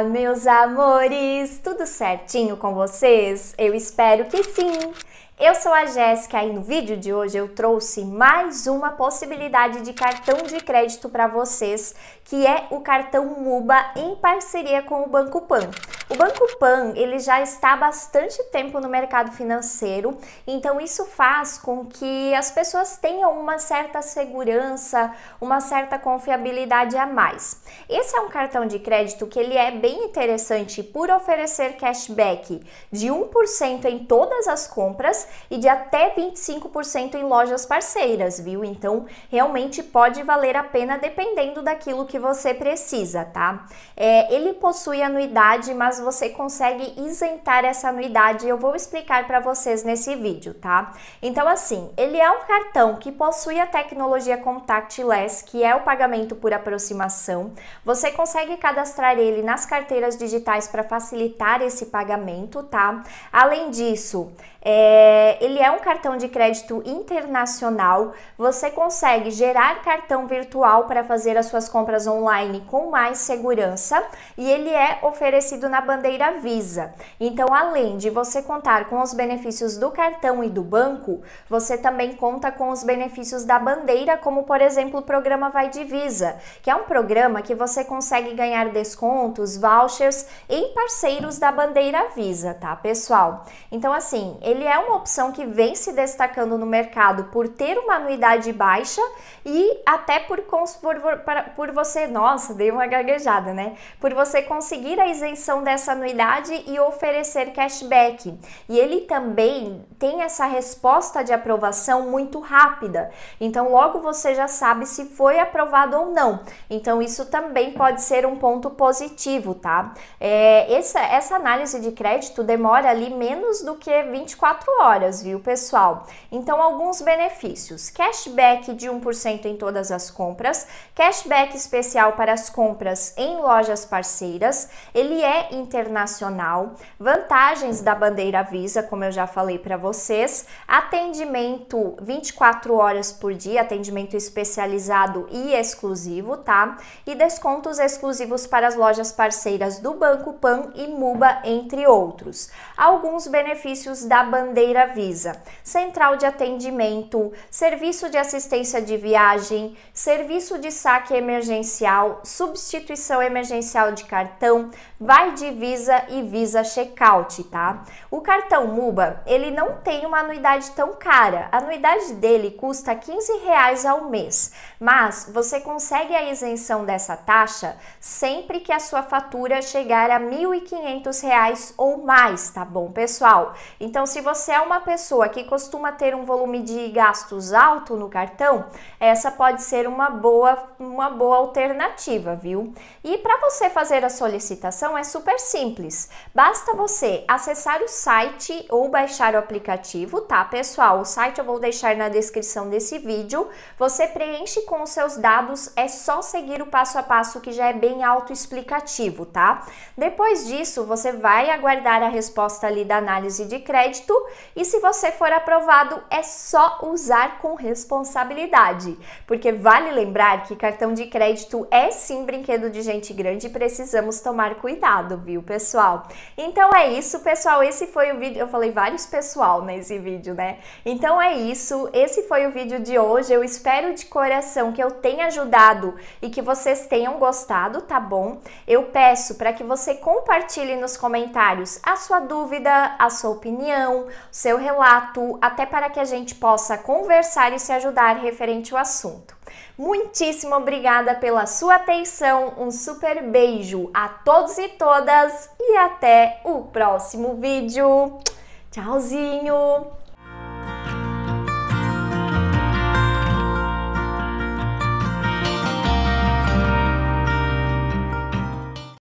Olá, ah, meus amores! Tudo certinho com vocês? Eu espero que sim! Eu sou a Jéssica e no vídeo de hoje eu trouxe mais uma possibilidade de cartão de crédito para vocês, que é o cartão MUBA em parceria com o Banco Pan. O Banco Pan, ele já está há bastante tempo no mercado financeiro, então isso faz com que as pessoas tenham uma certa segurança, uma certa confiabilidade a mais. Esse é um cartão de crédito que ele é bem interessante por oferecer cashback de 1% em todas as compras e de até 25% em lojas parceiras, viu? Então, realmente pode valer a pena dependendo daquilo que você precisa, tá? É, ele possui anuidade, mas caso, você consegue isentar essa anuidade. Eu vou explicar para vocês nesse vídeo, tá? Então, assim, ele é um cartão que possui a tecnologia contactless, que é o pagamento por aproximação. Você consegue cadastrar ele nas carteiras digitais para facilitar esse pagamento, tá? Além disso, é, ele é um cartão de crédito internacional. Você consegue gerar cartão virtual para fazer as suas compras online com mais segurança e ele é oferecido na bandeira Visa. Então, além de você contar com os benefícios do cartão e do banco, você também conta com os benefícios da bandeira, como por exemplo o programa Vai de Visa, que é um programa que você consegue ganhar descontos, vouchers em parceiros da bandeira Visa, tá, pessoal? Então, assim, ele é uma opção que vem se destacando no mercado por ter uma anuidade baixa e até por, por, por, por você, nossa, dei uma gaguejada, né? Por você conseguir a isenção dessa anuidade e oferecer cashback. E ele também tem essa resposta de aprovação muito rápida. Então, logo você já sabe se foi aprovado ou não. Então, isso também pode ser um ponto positivo, tá? É, essa, essa análise de crédito demora ali menos do que 24 horas, viu, pessoal? Então, alguns benefícios: cashback de 1% em todas as compras, cashback especial para as compras em lojas parceiras, ele é internacional, vantagens da bandeira Visa, como eu já falei para vocês, atendimento 24 horas por dia, atendimento especializado e exclusivo, tá? E descontos exclusivos para as lojas parceiras do Banco Pan e Muba, entre outros. Alguns benefícios da bandeira Visa: central de atendimento, serviço de assistência de viagem, serviço de saque emergencial, substituição emergencial de cartão, vai de Visa e Visa Checkout, tá? O cartão Muba, ele não tem uma anuidade tão cara. A anuidade dele custa 15 reais ao mês, mas você consegue a isenção dessa taxa sempre que a sua fatura chegar a R$ 1.500 ou mais, tá bom, pessoal? Então, se você é uma pessoa que costuma ter um volume de gastos alto no cartão, essa pode ser uma boa, uma boa alternativa, viu? E para você fazer a solicitação é super simples. Basta você acessar o site ou baixar o aplicativo, tá, pessoal? O site eu vou deixar na descrição desse vídeo. Você preenche com os seus dados, é só seguir o passo a passo que já é bem autoexplicativo, tá? Depois disso, você vai aguardar a resposta ali da análise de crédito e se você for aprovado, é só usar com responsabilidade, porque vale lembrar que cartão de crédito é sim brinquedo de gente grande e precisamos tomar cuidado, viu? viu, pessoal? Então é isso, pessoal. Esse foi o vídeo. Eu falei vários pessoal nesse vídeo, né? Então é isso. Esse foi o vídeo de hoje. Eu espero de coração que eu tenha ajudado e que vocês tenham gostado, tá bom? Eu peço para que você compartilhe nos comentários a sua dúvida, a sua opinião, seu relato, até para que a gente possa conversar e se ajudar referente ao assunto. Muitíssimo obrigada pela sua atenção, um super beijo a todos e todas e até o próximo vídeo. Tchauzinho!